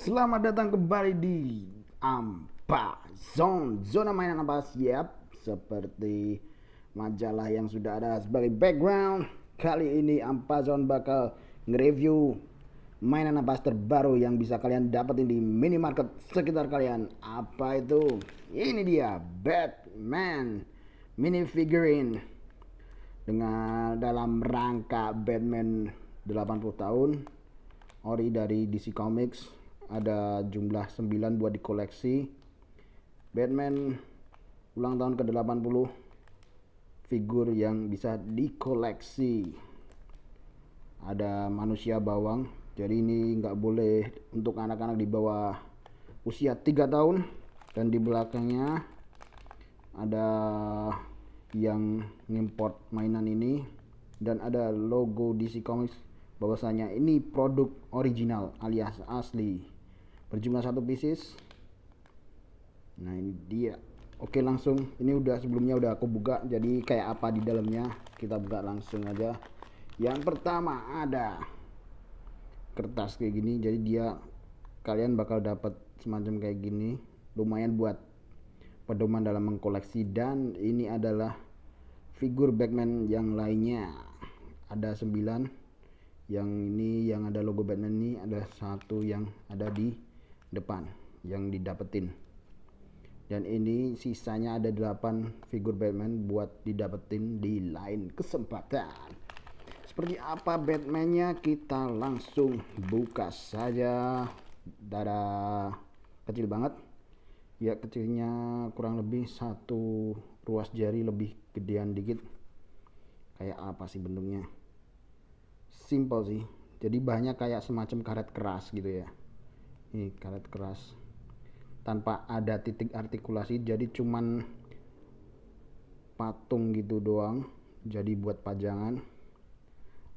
Selamat datang kembali di Ampa Zone, zona mainan apa siap? seperti majalah yang sudah ada sebagai background. Kali ini Ampa Zone bakal nge-review mainan apa terbaru yang bisa kalian dapetin di minimarket sekitar kalian. Apa itu? Ini dia Batman Figurine dengan dalam rangka Batman 80 tahun ori dari DC Comics ada jumlah 9 buat dikoleksi Batman ulang tahun ke-80 figur yang bisa dikoleksi ada manusia bawang jadi ini nggak boleh untuk anak-anak di bawah usia 3 tahun dan di belakangnya ada yang ngimport mainan ini dan ada logo DC Comics bahwasanya ini produk original alias asli berjumlah satu pieces nah ini dia oke langsung ini udah sebelumnya udah aku buka jadi kayak apa di dalamnya kita buka langsung aja yang pertama ada kertas kayak gini jadi dia kalian bakal dapat semacam kayak gini lumayan buat pedoman dalam mengkoleksi dan ini adalah figur Batman yang lainnya ada 9 yang ini yang ada logo Batman ini ada satu yang ada di depan yang didapetin dan ini sisanya ada 8 figur Batman buat didapetin di lain kesempatan seperti apa Batmannya kita langsung buka saja darah kecil banget ya kecilnya kurang lebih satu ruas jari lebih gedean dikit kayak apa sih bentuknya simple sih jadi bahannya kayak semacam karet keras gitu ya ini hmm, karet keras tanpa ada titik artikulasi jadi cuman patung gitu doang jadi buat pajangan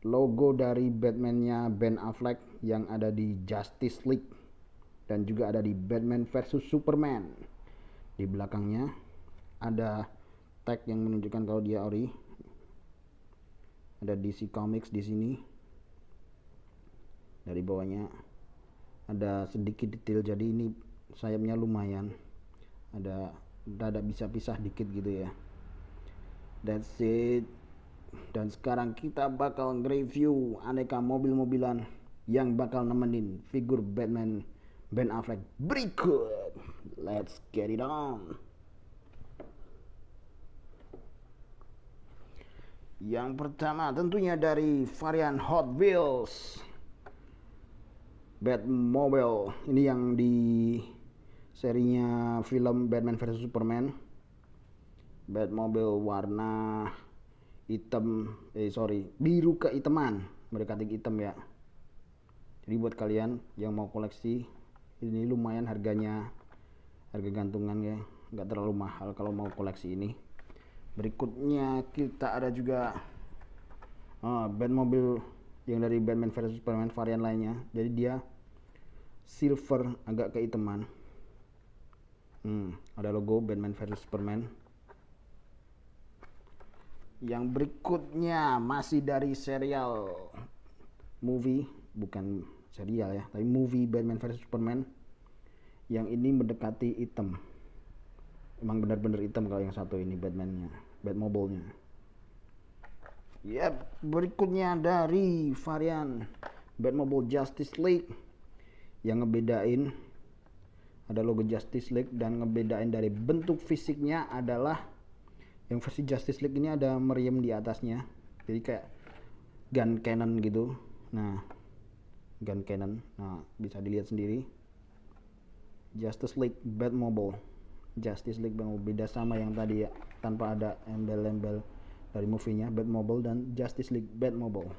logo dari Batman-nya Ben Affleck yang ada di Justice League dan juga ada di Batman versus Superman di belakangnya ada tag yang menunjukkan kalau dia ori ada DC Comics di sini dari bawahnya ada sedikit detail jadi ini sayapnya lumayan ada dada bisa pisah dikit gitu ya that's it dan sekarang kita bakal review aneka mobil-mobilan yang bakal nemenin figur Batman Ben Affleck berikut let's get it on yang pertama tentunya dari varian Hot Wheels Bad Mobile ini yang di serinya film Batman vs Superman Bad Mobile warna hitam eh sorry biru kehitaman mendekati hitam ya jadi buat kalian yang mau koleksi ini lumayan harganya harga gantungan ya nggak terlalu mahal kalau mau koleksi ini berikutnya kita ada juga uh, ah, band yang dari Batman versus Superman varian lainnya jadi dia silver agak kehitaman hmm, ada logo Batman versus Superman yang berikutnya masih dari serial movie bukan serial ya tapi movie Batman versus Superman yang ini mendekati item emang benar-benar item kalau yang satu ini Batmannya Batmobile-nya yep berikutnya dari varian Batmobile Justice League yang ngebedain ada logo Justice League dan ngebedain dari bentuk fisiknya adalah yang versi Justice League ini ada meriam di atasnya jadi kayak gun cannon gitu nah gun cannon nah bisa dilihat sendiri Justice League Batmobile Justice League Batmobile beda sama yang tadi ya tanpa ada embel-embel dari movie-nya Batmobile dan Justice League Batmobile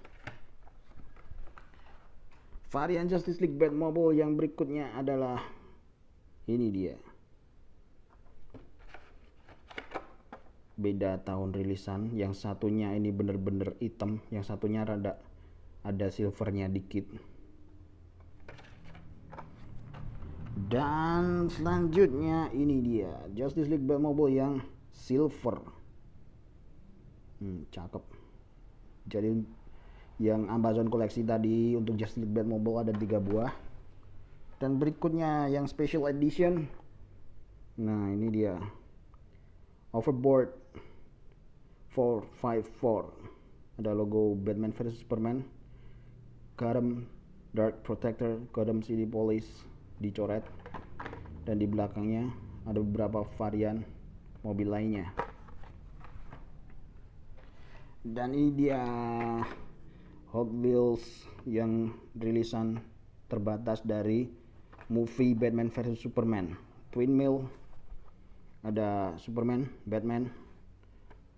Varian Justice League Batmobile yang berikutnya adalah ini dia. Beda tahun rilisan, yang satunya ini bener-bener hitam, yang satunya rada ada silvernya dikit. Dan selanjutnya ini dia Justice League Batmobile yang silver. Hmm, cakep. Jadi yang Amazon koleksi tadi untuk Justice League Batmobile ada tiga buah dan berikutnya yang special edition nah ini dia Overboard 454 ada logo Batman vs Superman Garam Dark Protector Gotham City Police dicoret dan di belakangnya ada beberapa varian mobil lainnya dan ini dia Hot Wheels yang rilisan terbatas dari movie Batman versus Superman Twin Mill ada Superman, Batman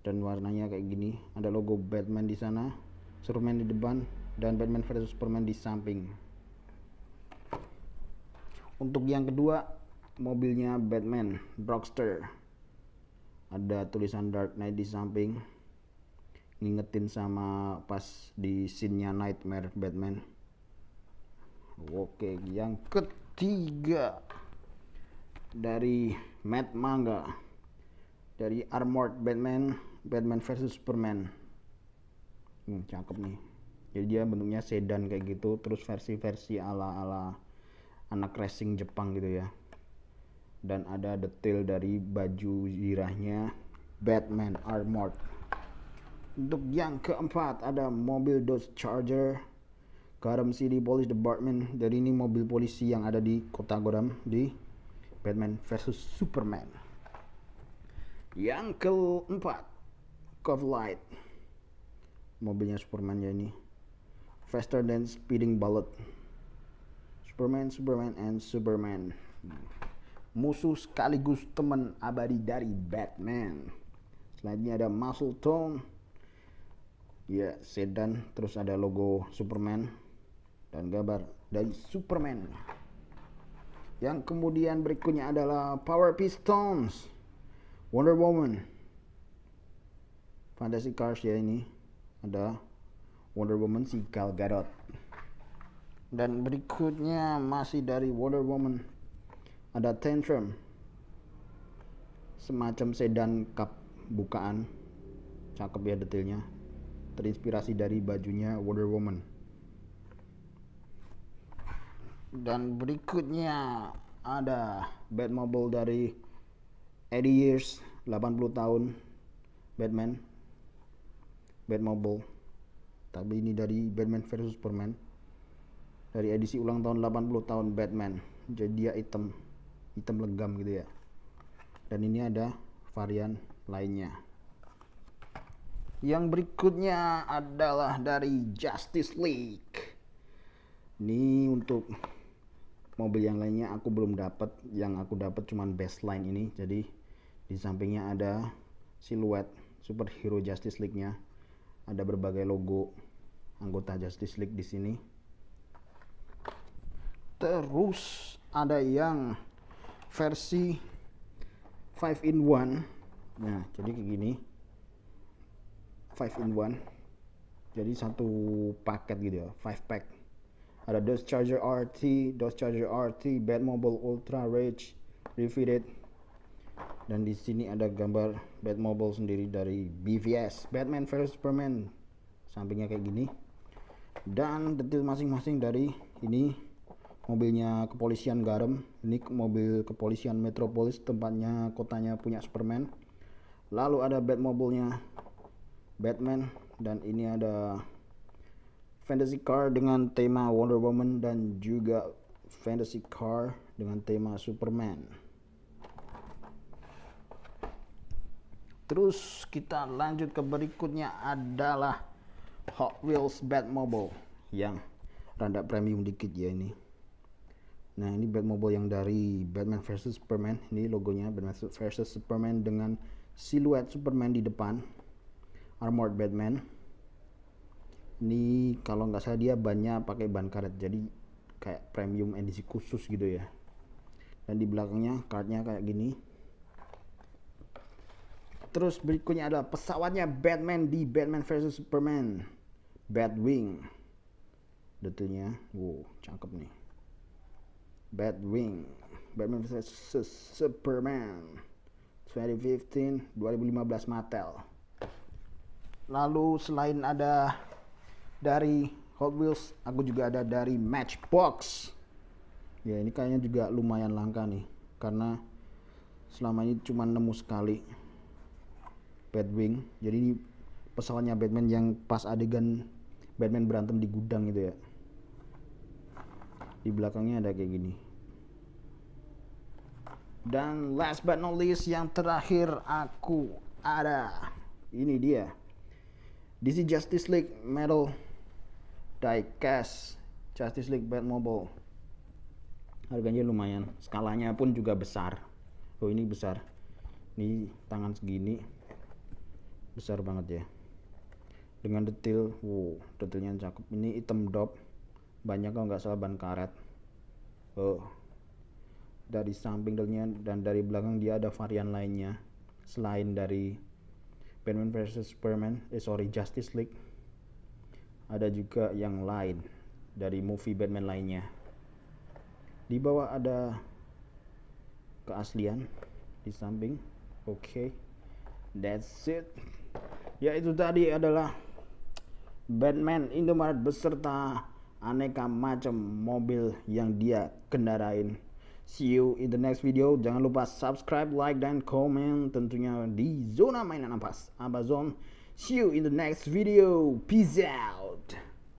dan warnanya kayak gini ada logo Batman di sana Superman di depan dan Batman versus Superman di samping untuk yang kedua mobilnya Batman Brockster ada tulisan Dark Knight di samping ngingetin sama pas di scene-nya Nightmare Batman. Oke, yang ketiga dari Matt Manga dari Armored Batman, Batman versus Superman. Hmm, cakep nih. Jadi dia bentuknya sedan kayak gitu, terus versi-versi ala-ala anak racing Jepang gitu ya. Dan ada detail dari baju zirahnya Batman Armored untuk yang keempat ada mobil Dodge Charger Gotham City Police Department jadi ini mobil polisi yang ada di kota Gotham di Batman versus Superman yang keempat Cove Light mobilnya Superman ya ini faster than speeding bullet Superman Superman and Superman musuh sekaligus teman abadi dari Batman selanjutnya ada Muscle Tone ya sedan terus ada logo Superman dan gambar dari Superman yang kemudian berikutnya adalah Power Pistons Wonder Woman Fantasy Cars ya ini ada Wonder Woman si Gal Gadot dan berikutnya masih dari Wonder Woman ada Tantrum semacam sedan cup bukaan cakep ya detailnya terinspirasi dari bajunya Wonder Woman. Dan berikutnya ada Batmobile dari Eddie Years 80 tahun Batman Batmobile tapi ini dari Batman versus Superman dari edisi ulang tahun 80 tahun Batman jadi dia hitam hitam legam gitu ya dan ini ada varian lainnya yang berikutnya adalah dari Justice League. Ini untuk mobil yang lainnya aku belum dapat. Yang aku dapat cuman baseline ini. Jadi di sampingnya ada siluet superhero Justice League-nya. Ada berbagai logo anggota Justice League di sini. Terus ada yang versi 5 in 1. Nah, jadi kayak gini 5 in 1 jadi satu paket gitu ya 5 pack ada Dust Charger RT, Dust Charger RT, mobile Ultra Rage Refitted dan di sini ada gambar mobile sendiri dari BVS Batman vs Superman sampingnya kayak gini dan detail masing-masing dari ini mobilnya kepolisian Garam ini mobil kepolisian Metropolis tempatnya kotanya punya Superman lalu ada bad mobilnya Batman dan ini ada fantasy car dengan tema Wonder Woman dan juga fantasy car dengan tema Superman. Terus kita lanjut ke berikutnya adalah Hot Wheels Batmobile yang rada premium dikit ya ini. Nah ini Batmobile yang dari Batman vs Superman ini logonya Batman vs Superman dengan siluet Superman di depan armored Batman ini kalau nggak salah dia bannya pakai ban karet jadi kayak premium edisi khusus gitu ya dan di belakangnya kartnya kayak gini terus berikutnya adalah pesawatnya Batman di Batman versus Superman Batwing detailnya wow cakep nih Batwing Batman versus Superman 2015 2015 Mattel lalu selain ada dari Hot Wheels aku juga ada dari Matchbox ya ini kayaknya juga lumayan langka nih karena selama ini cuma nemu sekali Batwing jadi ini pesawatnya Batman yang pas adegan Batman berantem di gudang itu ya di belakangnya ada kayak gini dan last but not least yang terakhir aku ada ini dia DC Justice League Metal Diecast Justice League Batmobile harganya lumayan skalanya pun juga besar oh ini besar ini tangan segini besar banget ya dengan detail wow detailnya cakep ini item dop banyak kalau nggak salah ban karet oh dari samping dan dari belakang dia ada varian lainnya selain dari Batman versus Superman eh sorry Justice League ada juga yang lain dari movie Batman lainnya di bawah ada keaslian di samping oke okay. that's it ya itu tadi adalah Batman Indomaret beserta aneka macam mobil yang dia kendarain See you in the next video. Jangan lupa subscribe, like, dan comment tentunya di zona mainan ampas. Amazon. See you in the next video. Peace out.